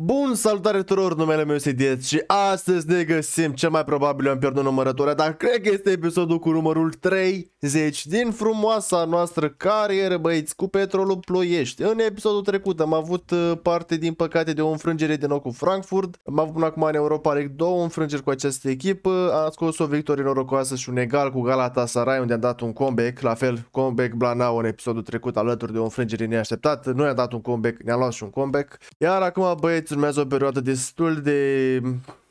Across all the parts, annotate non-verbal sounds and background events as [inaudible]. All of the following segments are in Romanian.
Bun, salutare tuturor, numele meu este Diet și astăzi ne găsim, cel mai probabil eu am pierdut numărătoarea, dar cred că este episodul cu numărul 30 din frumoasa noastră carieră, băieți, cu petrolul ploiești. În episodul trecut am avut uh, parte, din păcate, de o înfrângere din nou cu Frankfurt, am avut până acum în Europa League două înfrângeri cu această echipă, am scos o victorie norocoasă și un egal cu Galatasaray, unde am dat un comeback, la fel, comeback Blanau în episodul trecut, alături de o înfrângere neașteptată, noi am dat un comeback, ne-am luat și un comeback, iar acum, băieți, Blitz urmează o perioadă destul de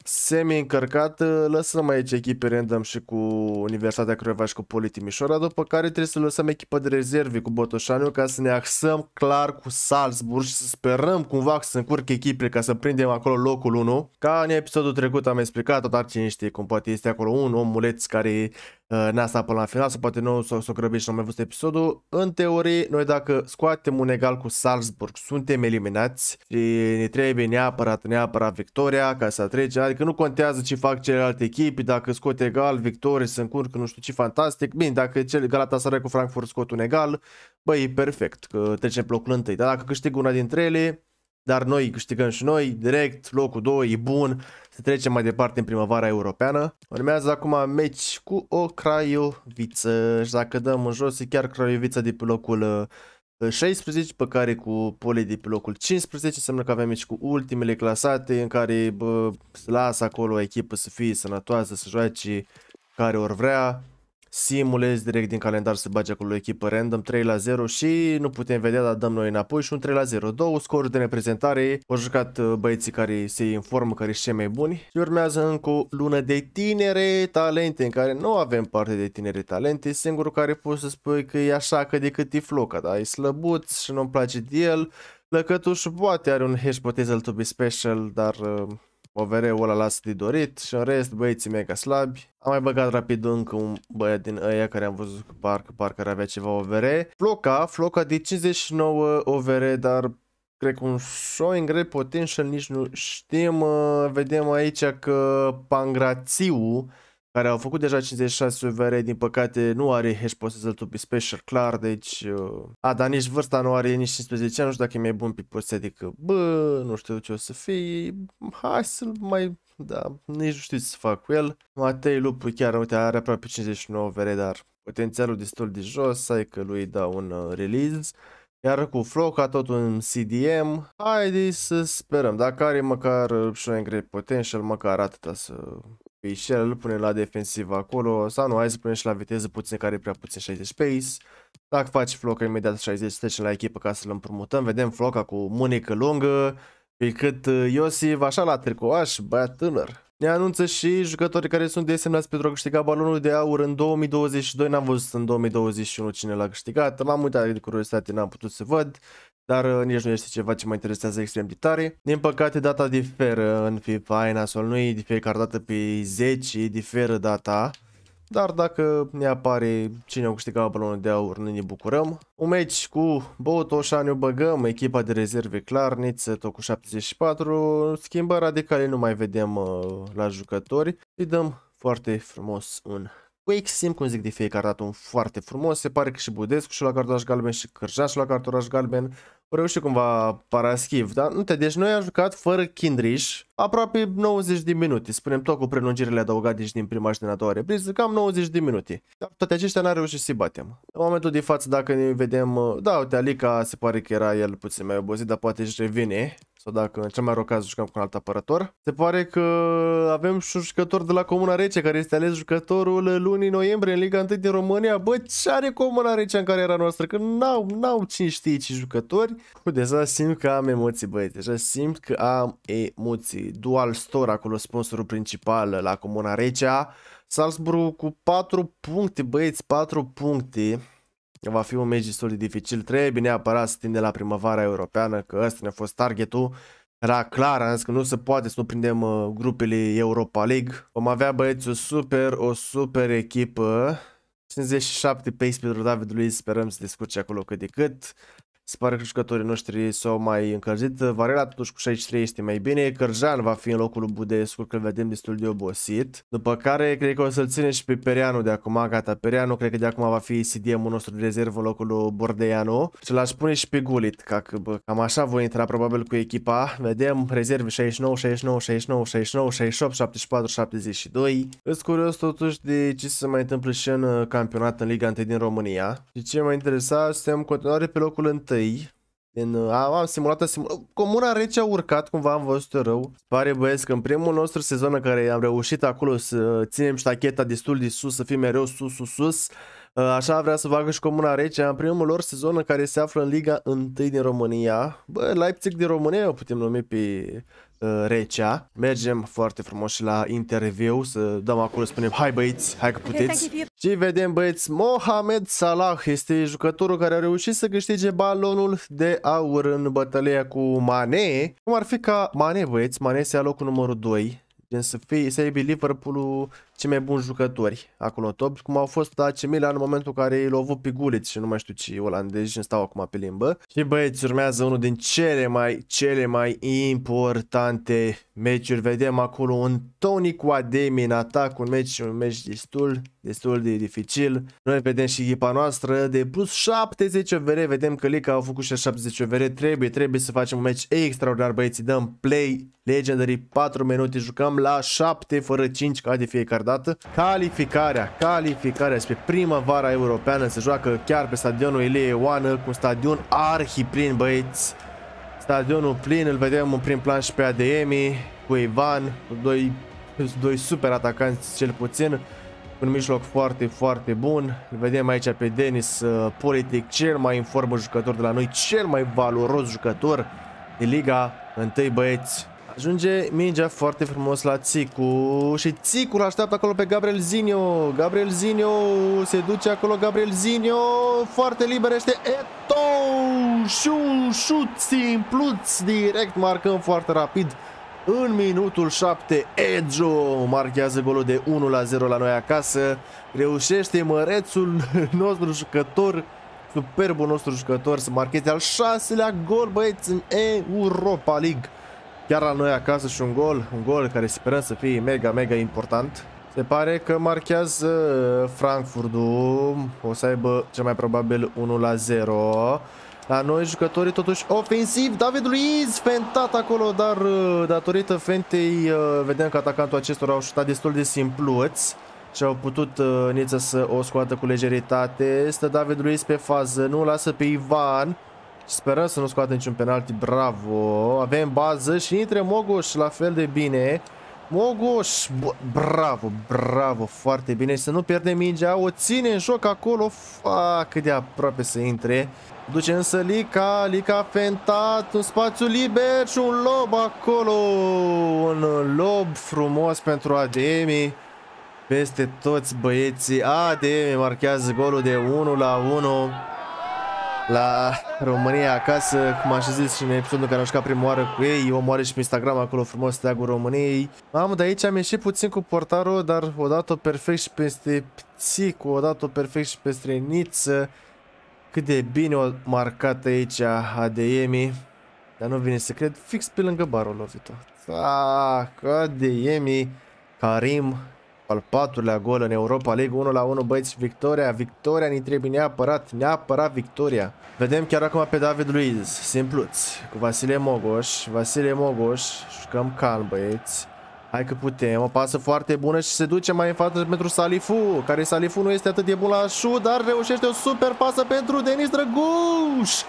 semi-încărcată. Lăsăm aici echipe random și cu Universitatea Craiova și cu Timișoara, după care trebuie să lăsăm echipa de rezervi cu Botoșaniu ca să ne axăm clar cu Salzburg și să sperăm cumva să încurc echipele ca să prindem acolo locul 1. Ca în episodul trecut am explicat, dar cine știe cum poate este acolo un omuleț care NASA până la final sau poate nu s-o, grăbit și nu am mai văzut episodul. În teorie, noi dacă scoatem un egal cu Salzburg, suntem eliminați și ne trebuie neapărat, neapărat victoria ca să trecem. Adică nu contează ce fac celelalte echipe, dacă scot egal, victorie, se încurcă, nu știu ce fantastic. Bine, dacă cel Galatasaray cu Frankfurt scot un egal, băi, e perfect, că trecem pe locul întâi. Dar dacă câștig una dintre ele, dar noi câștigăm și noi, direct, locul 2 e bun, să trecem mai departe în primăvara europeană. Urmează acum meci cu o Craioviță și dacă dăm în jos e chiar Craiovița de pe locul 16, uh, pe care cu pole de pe locul 15, înseamnă că avem meci cu ultimele clasate în care bă, lasă acolo o echipă să fie sănătoasă, să joace care or vrea simulez direct din calendar să bage acolo o echipă random 3 la 0 și nu putem vedea, dar dăm noi înapoi și un 3 la 0. Două scoruri de reprezentare, au jucat uh, băieții care se informă, care sunt cei mai buni și urmează încă o lună de tinere talente în care nu avem parte de tinere talente, singurul care poți să spui că e așa că de cât e floca da, e slăbuț și nu-mi place de el. Lăcătuș poate are un hash potential to be special, dar uh, OVR-ul ăla las de dorit și în rest băieții mega slabi. Am mai băgat rapid încă un băiat din ăia care am văzut că parcă, parcă ar avea ceva OVR. Floca, Floca de 59 OVR, dar cred că un showing rate potential nici nu știm. Vedem aici că Pangrațiu care au făcut deja 56 UVR, din păcate nu are hash possessor to be special, clar, deci... Uh... A, dar nici vârsta nu are nici 15 ani, nu știu dacă e mai bun pe post, adică, bă, nu știu ce o să fie, hai să-l mai... Da, nici nu știu ce să fac cu el. Matei Lupu chiar, uite, are aproape 59 UVR, dar potențialul destul de jos, hai că lui da un uh, release. Iar cu Floca tot un CDM, haide să sperăm, dacă are măcar un uh, great potential, măcar atâta să pe păi el îl pune la defensiv acolo. Sau nu, hai să punem și la viteză puțin care e prea puțin 60 pace. Dacă faci floca imediat 60, trecem la echipă ca să-l împrumutăm. Vedem floca cu mânecă lungă. Pe păi cât uh, Iosif, așa la tricoaș, băiat tânăr. Ne anunță și jucătorii care sunt desemnați pentru a câștiga balonul de aur în 2022. N-am văzut în 2021 cine l-a câștigat. M-am uitat de curiozitate, n-am putut să văd dar uh, nici nu este ceva ce mă interesează extrem de tare. Din păcate data diferă în FIFA, în asol nu e de fiecare dată pe 10, diferă data. Dar dacă ne apare cine a câștigat balonul de aur, ne bucurăm. Un meci cu Botoșa ne băgăm, echipa de rezerve Clarniță, tot cu 74. Schimbări radicale nu mai vedem uh, la jucători. Îi dăm foarte frumos un Quake Sim, cum zic de fiecare dată, un foarte frumos. Se pare că și Budescu și la cartoraș galben și Cârjaș la cartoraș galben reușit cumva Paraschiv, da? Nu te, deci noi am jucat fără Kindrish aproape 90 de minute, spunem tot cu prelungirile adăugate și din prima și din a doua repriză, cam 90 de minute. Dar toate aceștia n-am reușit să-i batem. În momentul de față, dacă ne vedem, uh, da, uite, Alica se pare că era el puțin mai obosit, dar poate și revine sau dacă în cel mai rău caz jucăm cu un alt apărător. Se pare că avem și un jucător de la Comuna Rece care este ales jucătorul lunii noiembrie în Liga 1 din România. Bă, ce are Comuna Rece în cariera noastră? Că n-au, n-au cine știe ce jucători. Cu deja simt că am emoții, băieți. Deja simt că am emoții. Dual Store acolo sponsorul principal la Comuna Recea. Salzburg cu 4 puncte, băieți, 4 puncte. Va fi un meci destul de dificil. Trebuie neapărat să tinde la primăvara europeană, că ăsta ne-a fost targetul. Era clar, am zis că nu se poate să nu prindem uh, grupele Europa League. Vom avea băieți o super, o super echipă. 57 pace pentru David Luiz, sperăm să descurce acolo cât de cât. Se pare că jucătorii noștri s-au mai încălzit. Varela totuși cu 63 este mai bine. Cărjan va fi în locul lui Budescu, că vedem destul de obosit. După care cred că o să-l ține și pe Perianu de acum. Gata, Perianu cred că de acum va fi CDM-ul nostru de rezervă în locul lui Bordeanu. Și l-aș pune și pe Gulit. Ca că, bă, cam așa voi intra probabil cu echipa. Vedem rezerve 69, 69, 69, 69, 68, 74, 72. Îți curios totuși de ce se mai întâmplă și în uh, campionat în Liga 1 din România. Și ce mai interesa, suntem continuare pe locul 1 săi din, a, am simulată, simul... Comuna Rece a urcat cumva, am văzut rău. Pare băiesc că în primul nostru sezon în care am reușit acolo să ținem ștacheta destul de sus, să fim mereu sus, sus, sus, Așa vrea să facă și Comuna Rece în primul lor sezon în care se află în Liga 1 din România. Bă, Leipzig din România o putem numi pe Uh, Recea. Mergem foarte frumos și la interviu să dăm acolo, spunem hai băieți, hai că puteți. Și vedem băieți, Mohamed Salah este jucătorul care a reușit să câștige balonul de aur în bătălia cu Mane. Cum ar fi ca Mane băieți, Mane se ia locul numărul 2. Gen să, fie, să aibă Liverpool-ul cei mai buni jucători acolo top, cum au fost AC Milan în momentul în care avut pe Gullit și nu mai știu ce olandezi și stau acum pe limbă. Și băieți, urmează unul din cele mai, cele mai importante meciuri. Vedem acolo un Tony cu Ademi în atac, un meci, un meci destul, destul de dificil. Noi vedem și echipa noastră de plus 70 OVR, vedem că Lica au făcut și 70 OVR, trebuie, trebuie să facem un meci extraordinar băieți, dăm play, legendary 4 minute, jucăm la 7 fără 5 ca de fiecare dată. Calificarea, calificarea spre primăvara europeană se joacă chiar pe stadionul Ilie Ioană, cu stadion arhi plin, băieți. Stadionul plin, îl vedem în prim plan și pe ADM, cu Ivan, cu doi, doi super atacanți cel puțin un mijloc foarte, foarte bun. Îl vedem aici pe Denis uh, Politic, cel mai informă jucător de la noi, cel mai valoros jucător de Liga 1, băieți. Ajunge mingea foarte frumos la Țicu și l așteaptă acolo pe Gabriel Zinio. Gabriel Zinio se duce acolo, Gabriel Zinio foarte liberește. Eto! un șut, simpluț, direct marcăm foarte rapid. În minutul 7, Edjo marchează golul de 1 la 0 la noi acasă. Reușește mărețul [laughs] nostru jucător, superbul nostru jucător, să marcheze al șaselea gol, băieți, în Europa League chiar la noi acasă și un gol, un gol care sperăm să fie mega, mega important. Se pare că marchează Frankfurtul, o să aibă cel mai probabil 1 la 0. La noi jucătorii totuși ofensiv, David Luiz fentat acolo, dar uh, datorită fentei uh, vedem că atacantul acestora au șutat destul de simpluți și au putut uh, Niță să o scoată cu lejeritate. Stă David Luiz pe fază, nu lasă pe Ivan. Sperăm să nu scoată niciun penalti, bravo. Avem bază și intre Mogoș la fel de bine. Mogoș, bravo, bravo, foarte bine. Și Să nu pierde mingea, o ține în joc acolo. Fa, cât de aproape să intre. Duce însă Lica, Lica a fentat, un spațiu liber și un lob acolo. Un lob frumos pentru Ademi. Peste toți băieții, Ademi marchează golul de 1 la 1 la România acasă, cum am și zis și în episodul care am jucat prima oară cu ei, eu moare și pe Instagram acolo frumos steagul României. Mamă, de aici am ieșit puțin cu portarul, dar o dată perfect și peste Pțicu, o dată perfect și peste Niță. Cât de bine o marcat aici adm dar nu vine să cred, fix pe lângă barul lovit-o. Ah, ADM, Karim, al patrulea gol în Europa League, 1 la 1, băieți, victoria, victoria ne trebuie neapărat, neapărat victoria. Vedem chiar acum pe David Luiz, simpluț, cu Vasile Mogoș, Vasile Mogoș, jucăm calm, băieți. Hai că putem, o pasă foarte bună și se duce mai în față pentru Salifu, care Salifu nu este atât de bun la șut, dar reușește o super pasă pentru Denis Drăguș.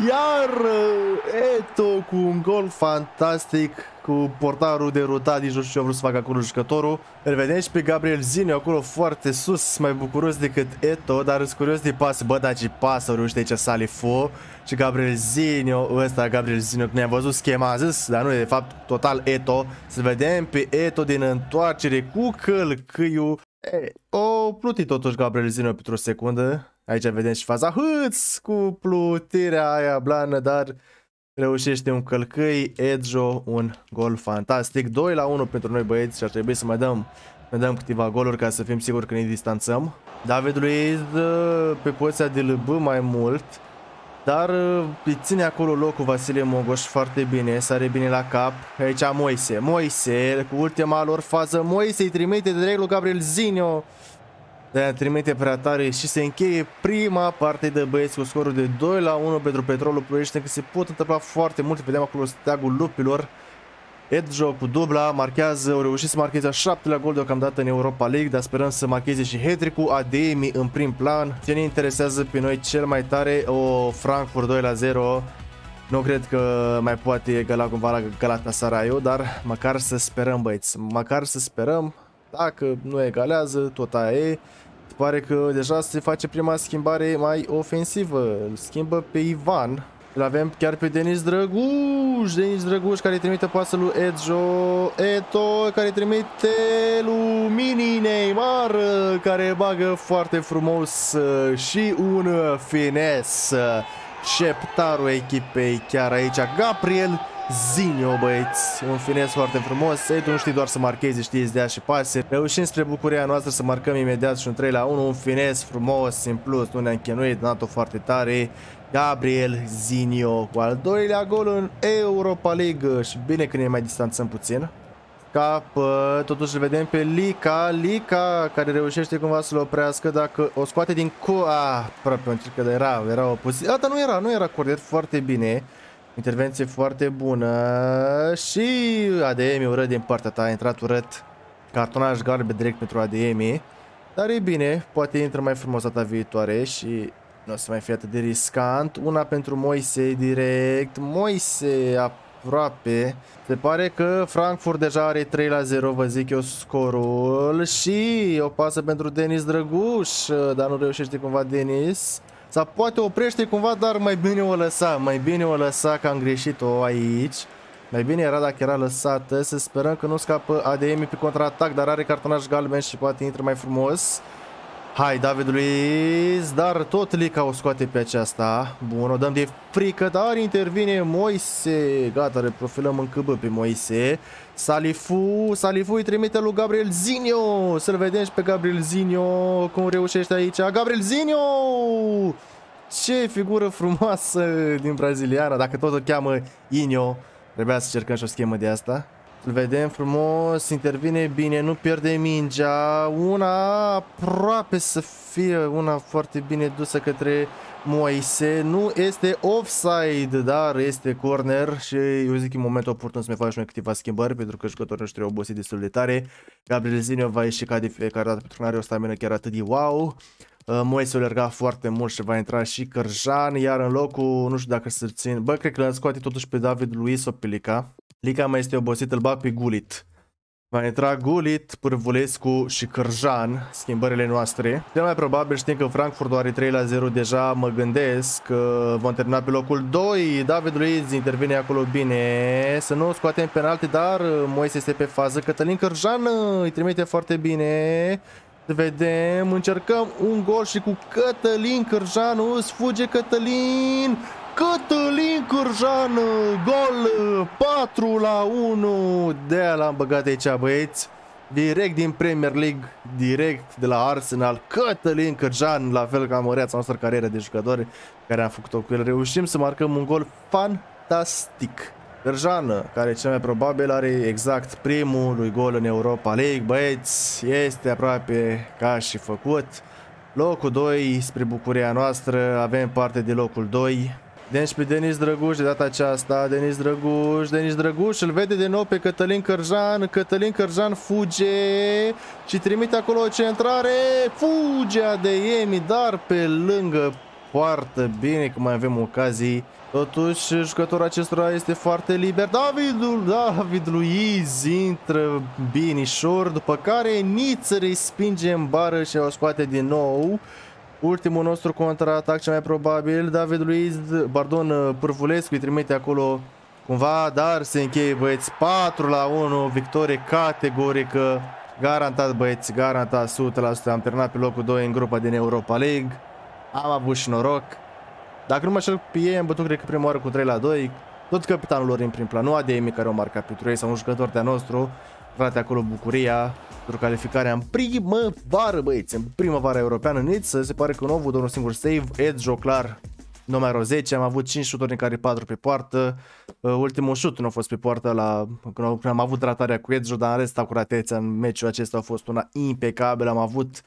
Iar uh, Eto cu un gol fantastic cu portarul derutat, nici nu știu ce a vrut să facă acolo jucătorul. Îl vedem și pe Gabriel Zine acolo foarte sus, mai bucuros decât Eto, dar îți curios de pas. Bă, dar ce pas reușește aici Salifo și Gabriel Zine ăsta Gabriel Zinio, ne-am văzut schema, a zis, dar nu e de fapt total Eto. Să vedem pe Eto din întoarcere cu călcâiu E, o plutit totuși Gabriel Zine pentru o secundă. Aici vedem și faza hâț cu plutirea aia blană, dar reușește un călcâi, Edjo, un gol fantastic. 2 la 1 pentru noi băieți și ar trebui să mai dăm, mai dăm câteva goluri ca să fim siguri că ne distanțăm. David lui uh, pe poziția de LB mai mult, dar uh, ține acolo locul Vasile Mogoș foarte bine, sare bine la cap. Aici Moise, Moise, cu ultima lor fază, Moise îi trimite direct lui Gabriel Zinio de a trimite prea tare și se încheie prima parte de băieți cu scorul de 2 la 1 pentru Petrolul Ploiești, că se pot întâmpla foarte mult, vedem acolo steagul lupilor. Edjo cu dubla marchează, au reușit să marcheze a șaptelea gol deocamdată în Europa League, dar sperăm să marcheze și Hedricu, Ademi în prim plan. Ce ne interesează pe noi cel mai tare, o Frankfurt 2 la 0, nu cred că mai poate egala cumva la Galatasaray, dar măcar să sperăm băieți, măcar să sperăm, dacă nu egalează, tot aia e. Pare că deja se face prima schimbare mai ofensivă. Îl schimbă pe Ivan. Îl avem chiar pe Denis Drăguș. Denis Drăguș care trimite pasă lui Edjo Eto, care trimite lui Mini Neymar, care bagă foarte frumos și un fines. Șeptarul echipei chiar aici. Gabriel Zinio, băieți, un finez foarte frumos. Ei, nu știi doar să marcheze, știi să dea și pase. Reușim spre bucuria noastră să marcăm imediat și un 3 la 1, un finez frumos, în plus, nu ne-am chinuit, dat o foarte tare. Gabriel Zinio cu al doilea gol în Europa League și bine că ne mai distanțăm puțin. Cap, totuși vedem pe Lica, Lica care reușește cumva să-l oprească dacă o scoate din cu... Ah, aproape un că era, era o poziție. Asta nu era, nu era corect, foarte bine. Intervenție foarte bună și ADM urât din partea ta, a intrat urât. Cartonaj galbe direct pentru ADM. Dar e bine, poate intră mai frumos data viitoare și nu o să mai fie atât de riscant. Una pentru Moise direct, Moise aproape. Se pare că Frankfurt deja are 3 la 0, vă zic eu scorul. Și o pasă pentru Denis Drăguș, dar nu reușește cumva Denis. Sau poate oprește cumva, dar mai bine o lăsa, mai bine o lăsa că am greșit-o aici. Mai bine era dacă era lăsată, să sperăm că nu scapă adm pe contraatac, dar are cartonaj galben și poate intră mai frumos. Hai, David Luiz, dar tot Lica o scoate pe aceasta. Bun, o dăm de frică, dar intervine Moise. Gata, reprofilăm în câbă pe Moise. Salifu, Salifu îi trimite lui Gabriel Zinio. Să-l vedem și pe Gabriel Zinio cum reușește aici. Gabriel Zinio! Ce figură frumoasă din braziliană. dacă tot o cheamă Inio. Trebuia să cercăm și o schemă de asta. Îl vedem frumos, intervine bine, nu pierde mingea. Una aproape să fie una foarte bine dusă către Moise. Nu este offside, dar este corner și eu zic în momentul oportun să mai faci noi câteva schimbări pentru că jucătorii noștri au obosit destul de tare. Gabriel Zinio va ieși ca de fiecare dată pentru că are o stamină chiar atât de wow. Uh, Moise alerga foarte mult și va intra și Cărjan, iar în locul, nu știu dacă să țin, bă, cred că l am scoate totuși pe David Luis Opelica. Liga mai este obosit, îl bag pe Gulit. Va intra Gulit, Pârvulescu și Cârjan, schimbările noastre. Cel mai probabil știm că Frankfurt are 3 la 0 deja, mă gândesc că vom termina pe locul 2. David Luiz intervine acolo bine, să nu scoatem penalti, dar Moise este pe fază. Cătălin Cârjan îi trimite foarte bine. Vedem, încercăm un gol și cu Cătălin Cârjanu, îți fuge Cătălin Cătălin Cârjan, gol 4 la 1, de aia l-am băgat aici băieți, direct din Premier League, direct de la Arsenal, Cătălin Cârjan, la fel ca măreața noastră carieră de jucători care am făcut-o cu el, reușim să marcăm un gol fantastic. Cârjan, care cel mai probabil are exact primul lui gol în Europa League, băieți, este aproape ca și făcut. Locul 2 spre bucuria noastră, avem parte de locul 2, Vedem și pe Denis Drăguș de data aceasta. Denis Drăguș, Denis Drăguș îl vede de nou pe Cătălin Cărjan. Cătălin Cărjan fuge și trimite acolo o centrare. Fugea de Emi, dar pe lângă poartă. Bine că mai avem ocazii. Totuși, jucătorul acestora este foarte liber. Davidul, David Luiz intră binișor, după care Niță respinge în bară și o scoate din nou. Ultimul nostru contraatac, cel mai probabil, David Luiz, pardon, Pârvulescu îi trimite acolo cumva, dar se încheie, băieți, 4 la 1, victorie categorică, garantat, băieți, garantat, 100%, am terminat pe locul 2 în grupa din Europa League, am avut și noroc, dacă nu mă știu pe ei, am bătut, cred că prima oară cu 3 la 2, tot capitanul lor în prim plan, nu ADM care o marca pentru ei sau un jucător de-a nostru, Frate, acolo Bucuria, pentru calificarea în vară, băieți, în vară europeană în să se pare că Novu avut un singur save, Ed Joclar numărul 10, am avut 5 șuturi în care 4 pe poartă, uh, ultimul șut nu a fost pe poartă la când am avut ratarea cu Edjo, dar în rest acuratețea în meciul acesta a fost una impecabilă, am avut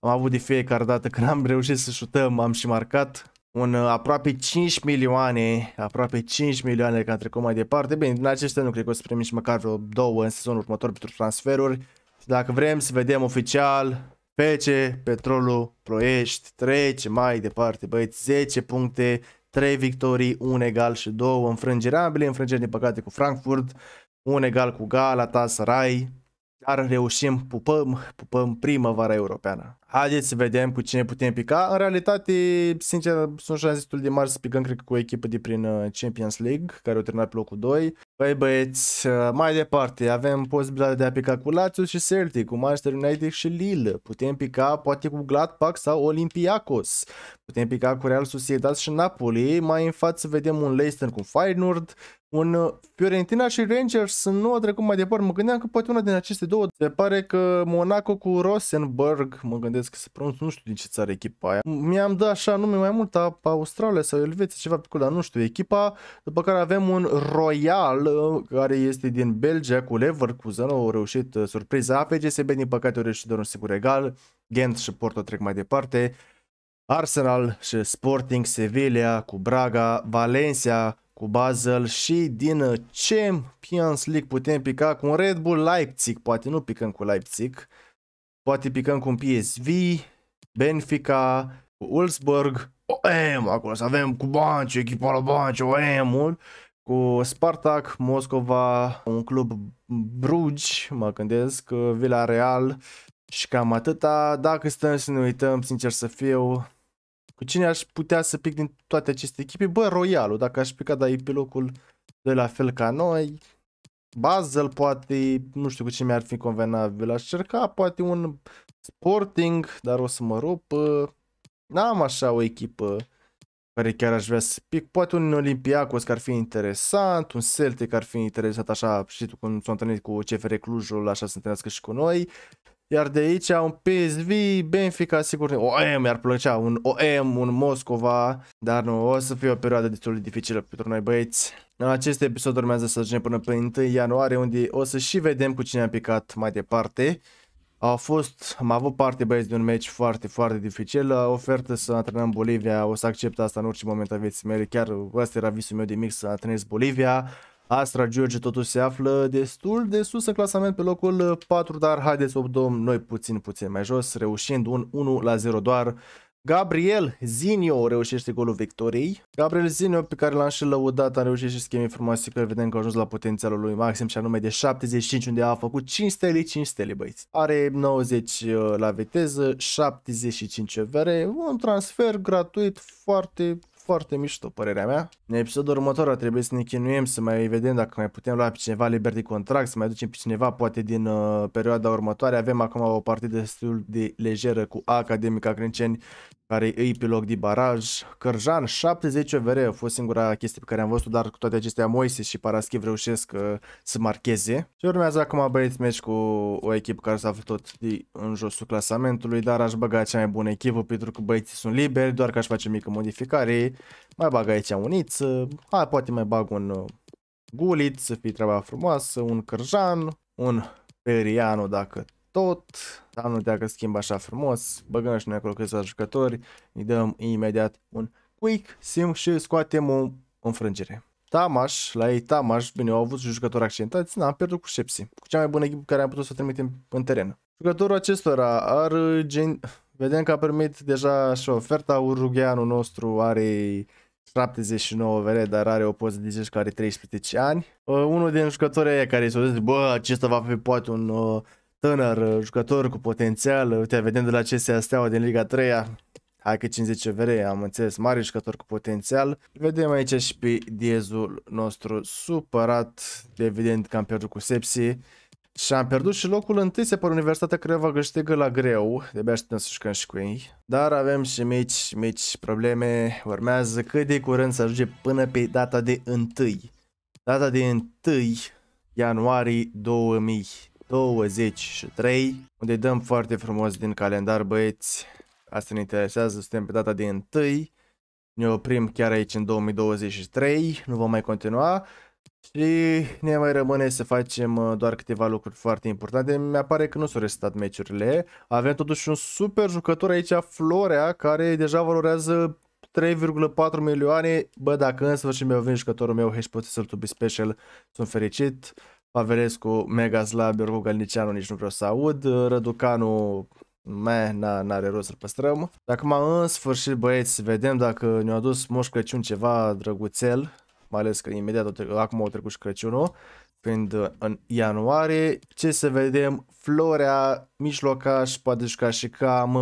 am avut de fiecare dată când am reușit să șutăm, am și marcat un uh, aproape 5 milioane, aproape 5 milioane care am trecut mai departe. Bine, din acestea nu cred că o să primim și măcar vreo două în sezonul următor pentru transferuri. Și Dacă vrem să vedem oficial Pece, Petrolul, Proiești, trece mai departe, băieți, 10 puncte, 3 victorii, 1 egal și 2 înfrângeri, ambele înfrângeri din păcate cu Frankfurt, un egal cu Galatasaray, dar reușim, pupăm, pupăm primăvara europeană. Haideți să vedem cu cine putem pica. În realitate, sincer, sunt șanse destul de mari să picăm, cred că, cu o echipă de prin uh, Champions League, care o terminat pe locul 2. Păi băieți, uh, mai departe, avem posibilitatea de a pica cu Lazio și Celtic, cu Manchester United și Lille. Putem pica poate cu Gladbach sau Olympiacos. Putem pica cu Real Sociedad și Napoli. Mai în față vedem un Leicester cu Feyenoord, un uh, Fiorentina și Rangers nu au trecut mai departe. Mă gândeam că poate una din aceste două. Se pare că Monaco cu Rosenborg, mă gândesc că se pronunț, nu știu din ce țară echipa aia. Mi-am dat așa nume mai mult, a Australia sau Elveția, ceva pe dar nu știu, echipa. După care avem un Royal, uh, care este din Belgia cu Leverkusen, au reușit uh, surpriza. APGSB, din păcate, au reușit doar un singur egal. Gent și Porto trec mai departe. Arsenal și Sporting, Sevilla cu Braga, Valencia cu Basel și din uh, Champions League putem pica cu un Red Bull Leipzig, poate nu picăm cu Leipzig, poate picăm cu un PSV, Benfica, cu o OM, acolo să avem cu Banci, echipa la Bance, OM-ul, cu Spartak, Moscova, un club Brugi, mă gândesc, uh, Villarreal și cam atâta. Dacă stăm să ne uităm, sincer să fiu, cu cine aș putea să pic din toate aceste echipe? Bă, Royalul, dacă aș pica, dar e pe locul de la fel ca noi. Basel, poate, nu știu cu cine mi-ar fi convenabil. Aș cerca poate un Sporting, dar o să mă rup. Ă, n-am așa o echipă care chiar aș vrea să pic. Poate un Olympiacos care ar fi interesant, un Celtic care ar fi interesat așa și tu când s-a întâlnit cu CFR Clujul, așa să întâlnească și cu noi. Iar de aici un PSV, Benfica, sigur, OM mi-ar plăcea, un OM, un Moscova, dar nu, o să fie o perioadă destul de dificilă pentru noi băieți. Acest episod urmează să ajungem până pe 1 ianuarie, unde o să și vedem cu cine am picat mai departe. Au fost, am avut parte băieți de un meci foarte, foarte dificil. Ofertă să antrenăm Bolivia, o să accept asta în orice moment a vieții mele. Chiar ăsta era visul meu de mic să antrenez Bolivia. Astra George totuși se află destul de sus în clasament pe locul 4, uh, dar haideți să obdom noi puțin, puțin mai jos, reușind un 1 la 0 doar. Gabriel Zinio reușește golul victoriei. Gabriel Zinio, pe care l-am și lăudat, a reușit și scheme frumoase, că vedem că a ajuns la potențialul lui maxim și anume de 75, unde a făcut 5 stele, 5 stele, băiți. Are 90 uh, la viteză, 75 vere, un transfer gratuit foarte, foarte mișto, părerea mea. În episodul următor ar trebui să ne chinuim, să mai vedem dacă mai putem lua pe cineva liber de contract, să mai ducem pe cineva poate din uh, perioada următoare. Avem acum o partidă destul de lejeră cu Academica Crânceni, care îi pe loc de baraj. Cărjan, 70 OVR, a fost singura chestie pe care am văzut dar cu toate acestea Moise și Paraschiv reușesc uh, să marcheze. Și urmează acum băieți meci cu o echipă care s-a făcut tot de în josul clasamentului, dar aș băga cea mai bună echipă pentru că băieții sunt liberi, doar că aș face mică modificare mai bag aici iț, hai poate mai bag un uh, gulit să fie treaba frumoasă, un cărjan, un periano dacă tot, dar nu dacă schimb așa frumos, băgăm și noi acolo câțiva jucători, îi dăm imediat un quick sim și scoatem o înfrângere. Tamas, la ei Tamas, bine, au avut și jucători accidentați, n-am pierdut cu Șepsi, cu cea mai bună echipă care am putut să trimitem în teren. Jucătorul acestora ar gen... Vedem că a primit deja și oferta, urugheanul nostru are 79 vere, dar are o poză de zis care are 13 ani. Uh, unul din jucătorii care s-a zis, bă, acesta va fi poate un uh, tânăr uh, jucător cu potențial, uite, vedem de la CSA Steaua din Liga 3 -a Hai că 50 CVR, am înțeles, mare jucător cu potențial. Vedem aici și pe diezul nostru supărat, de evident că am pierdut cu sepsi. Și am pierdut și locul întâi, se pare Universitatea Creva câștigă la greu, de-abia așteptăm să jucăm și cu ei. Dar avem și mici, mici probleme, urmează cât de curând să ajunge până pe data de 1. Data de 1 ianuarie 2023, unde dăm foarte frumos din calendar băieți. Asta ne interesează, suntem pe data de 1. Ne oprim chiar aici în 2023, nu vom mai continua. Și ne mai rămâne să facem uh, doar câteva lucruri foarte importante. Mi-apare că nu s-au restat meciurile. Avem totuși un super jucător aici, Florea, care deja valorează 3,4 milioane. Bă, dacă în sfârșit mi-a venit jucătorul meu poți să-l tubi special, sunt fericit. Pavelescu, mega slab, Iorgu Galnicianu, nici nu vreau să aud. Răducanu, Meh, n-are rost să-l păstrăm. Acum, în sfârșit, băieți, să vedem dacă ne-a adus Moș Crăciun ceva drăguțel. Mai ales că imediat, acum au trecut și Crăciunul. Când uh, în ianuarie, ce să vedem, Florea, mijlocaș, poate juca și cam,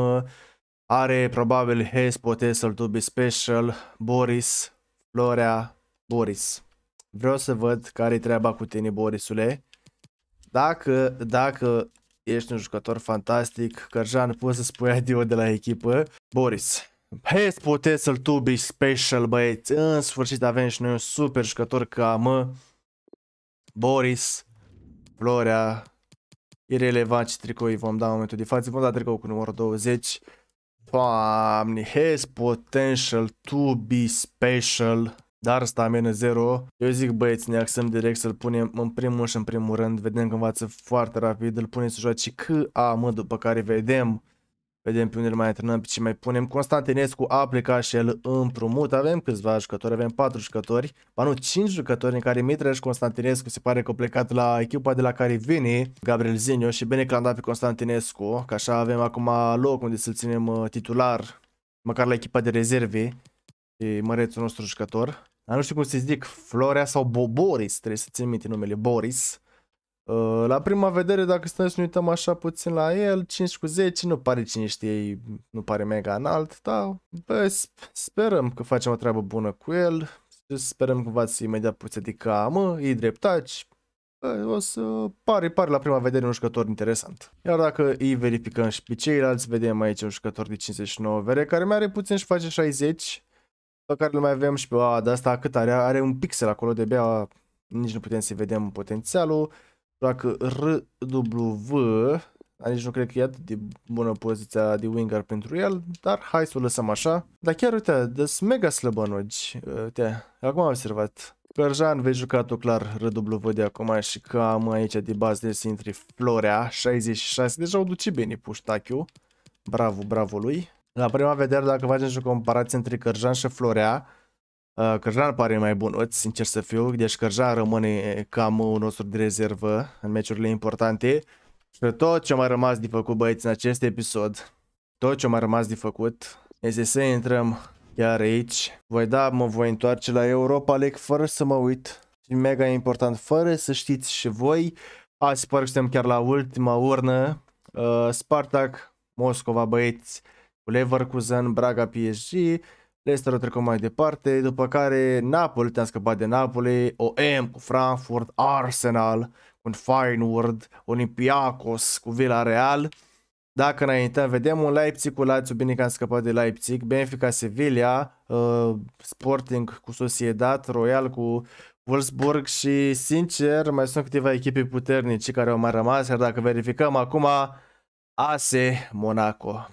are probabil poate să-l dubi special, Boris, Florea, Boris. Vreau să văd care-i treaba cu tine, Borisule. Dacă, dacă Ești un jucător fantastic. Cărjan, poți să spui adio de la echipă. Boris. puteți să l to be special, băieți. În sfârșit avem și noi un super jucător ca mă. Boris. Florea. Irelevant ce tricou vom da în momentul de față. Vom da tricou cu numărul 20. Doamne, has potential to be special. Dar stamina 0. Eu zic băieți, ne axăm direct să-l punem în primul și în primul rând. Vedem că învață foarte rapid, îl punem să joace că a mă, după care vedem. Vedem pe unde îl mai antrenăm, pe ce mai punem. Constantinescu a plecat și el împrumut. Avem câțiva jucători, avem 4 jucători. Ba nu, 5 jucători în care Mitra și Constantinescu se pare că au plecat la echipa de la care vine Gabriel Zinio și bine că l-am dat pe Constantinescu. Că așa avem acum loc unde să-l ținem uh, titular, măcar la echipa de rezerve. E mărețul nostru jucător dar nu știu cum să-i zic, Florea sau Boboris, trebuie să țin minte numele, Boris. Uh, la prima vedere, dacă stăm să ne uităm așa puțin la el, 5 cu 10, nu pare cine știe, nu pare mega înalt, dar bă, sperăm că facem o treabă bună cu el, sperăm că v-ați imediat puțin adică, de camă, e dreptaci, bă, o să pare, pare la prima vedere un jucător interesant. Iar dacă îi verificăm și pe ceilalți, vedem aici un jucător de 59 vere, care mai are puțin și face 60, pe care îl mai avem și pe a, de asta cât are? Are un pixel acolo de bea, nici nu putem să vedem potențialul. dacă RW, W nici nu cred că e atât de bună poziția de winger pentru el, dar hai să o lăsăm așa. Dar chiar uite, des mega slăbănogi, uite, acum am observat. Cărjan vei juca tu clar RW de acum și că am aici de bază de intri Florea 66, deja o duce bine puștachiu, bravo, bravo lui. La prima vedere, dacă facem și o comparație între Cărjan și Florea, uh, Cărjan pare mai bun, sincer să fiu, deci Cărjan rămâne cam nostru de rezervă în meciurile importante. Și tot ce a mai rămas de făcut, băieți, în acest episod, tot ce a mai rămas de făcut, este să intrăm chiar aici. Voi da, mă voi întoarce la Europa League fără să mă uit. E mega important, fără să știți și voi. Azi pare că suntem chiar la ultima urnă. Uh, Spartak, Moscova, băieți. Leverkusen, Braga, PSG, Leicester o trecut mai departe, după care Napoli, te-am scăpat de Napoli, OM cu Frankfurt, Arsenal, cu Feyenoord, Olympiacos cu Villarreal. Dacă înaintăm, vedem un Leipzig cu Lazio, bine că am scăpat de Leipzig, Benfica, Sevilla, uh, Sporting cu Sociedad, Royal cu Wolfsburg și, sincer, mai sunt câteva echipe puternice care au mai rămas, iar dacă verificăm acum, ASE Monaco.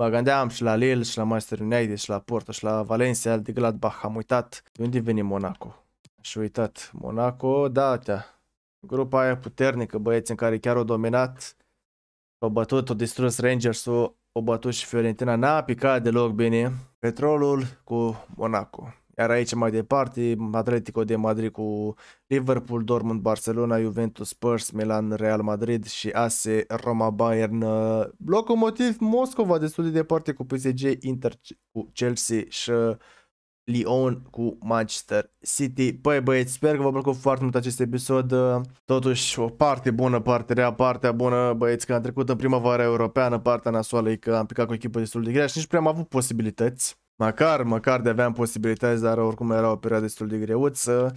Mă gândeam și la Lille, și la Manchester United, și la Porto, și la Valencia, de Gladbach. Am uitat de unde vine Monaco. Și uitat, Monaco, da, tea. grupa aia puternică, băieți în care chiar o dominat, o bătut, o distrus rangers o bătut și Fiorentina, n-a picat deloc bine. Petrolul cu Monaco. Iar aici mai departe, Atletico de Madrid cu Liverpool, Dortmund, Barcelona, Juventus, Spurs, Milan, Real Madrid și ASE, Roma, Bayern, uh, Locomotiv, Moscova destul de departe cu PSG, Inter cu Chelsea și uh, Lyon cu Manchester City. Păi băieți, sper că v-a plăcut foarte mult acest episod. Uh, totuși, o parte bună, parte rea, partea bună, băieți, că am trecut în primăvara europeană, partea nasoală e că am picat cu echipă destul de grea și nici prea am avut posibilități. Măcar, măcar de aveam posibilități, dar oricum era o perioadă destul de greuță.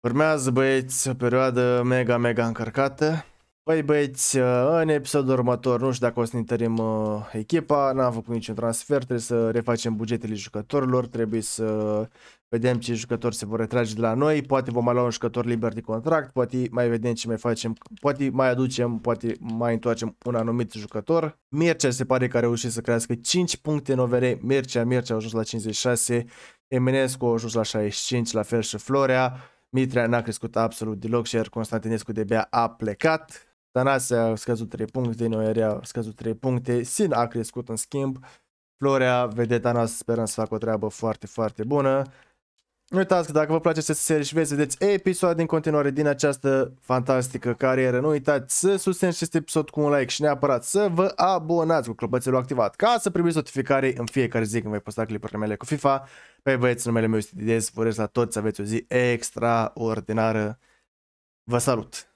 Urmează, băieți, o perioadă mega, mega încărcată. Păi băieți, uh, în episodul următor nu știu dacă o să ne întărim uh, echipa, n-am făcut niciun transfer, trebuie să refacem bugetele jucătorilor, trebuie să Vedem ce jucători se vor retrage de la noi, poate vom mai lua un jucător liber de contract, poate mai vedem ce mai facem, poate mai aducem, poate mai întoarcem un anumit jucător. Mircea se pare că a reușit să crească 5 puncte în OVR, Mircea, Mircea a ajuns la 56, Eminescu a ajuns la 65, la fel și Florea, Mitrea n-a crescut absolut deloc și iar Constantinescu de bea a plecat. Tanase a scăzut 3 puncte, Noerea a scăzut 3 puncte, Sin a crescut în schimb, Florea, vedeta noastră, sperăm să facă o treabă foarte, foarte bună. Nu uitați că dacă vă place să serie și vreți vedeți episoade din continuare din această fantastică carieră, nu uitați să susțineți acest episod cu un like și neapărat să vă abonați cu clopoțelul activat ca să primiți notificare în fiecare zi când voi posta clipurile mele cu FIFA. Pe băieți, numele meu este Dides, vă la toți să aveți o zi extraordinară. Vă salut!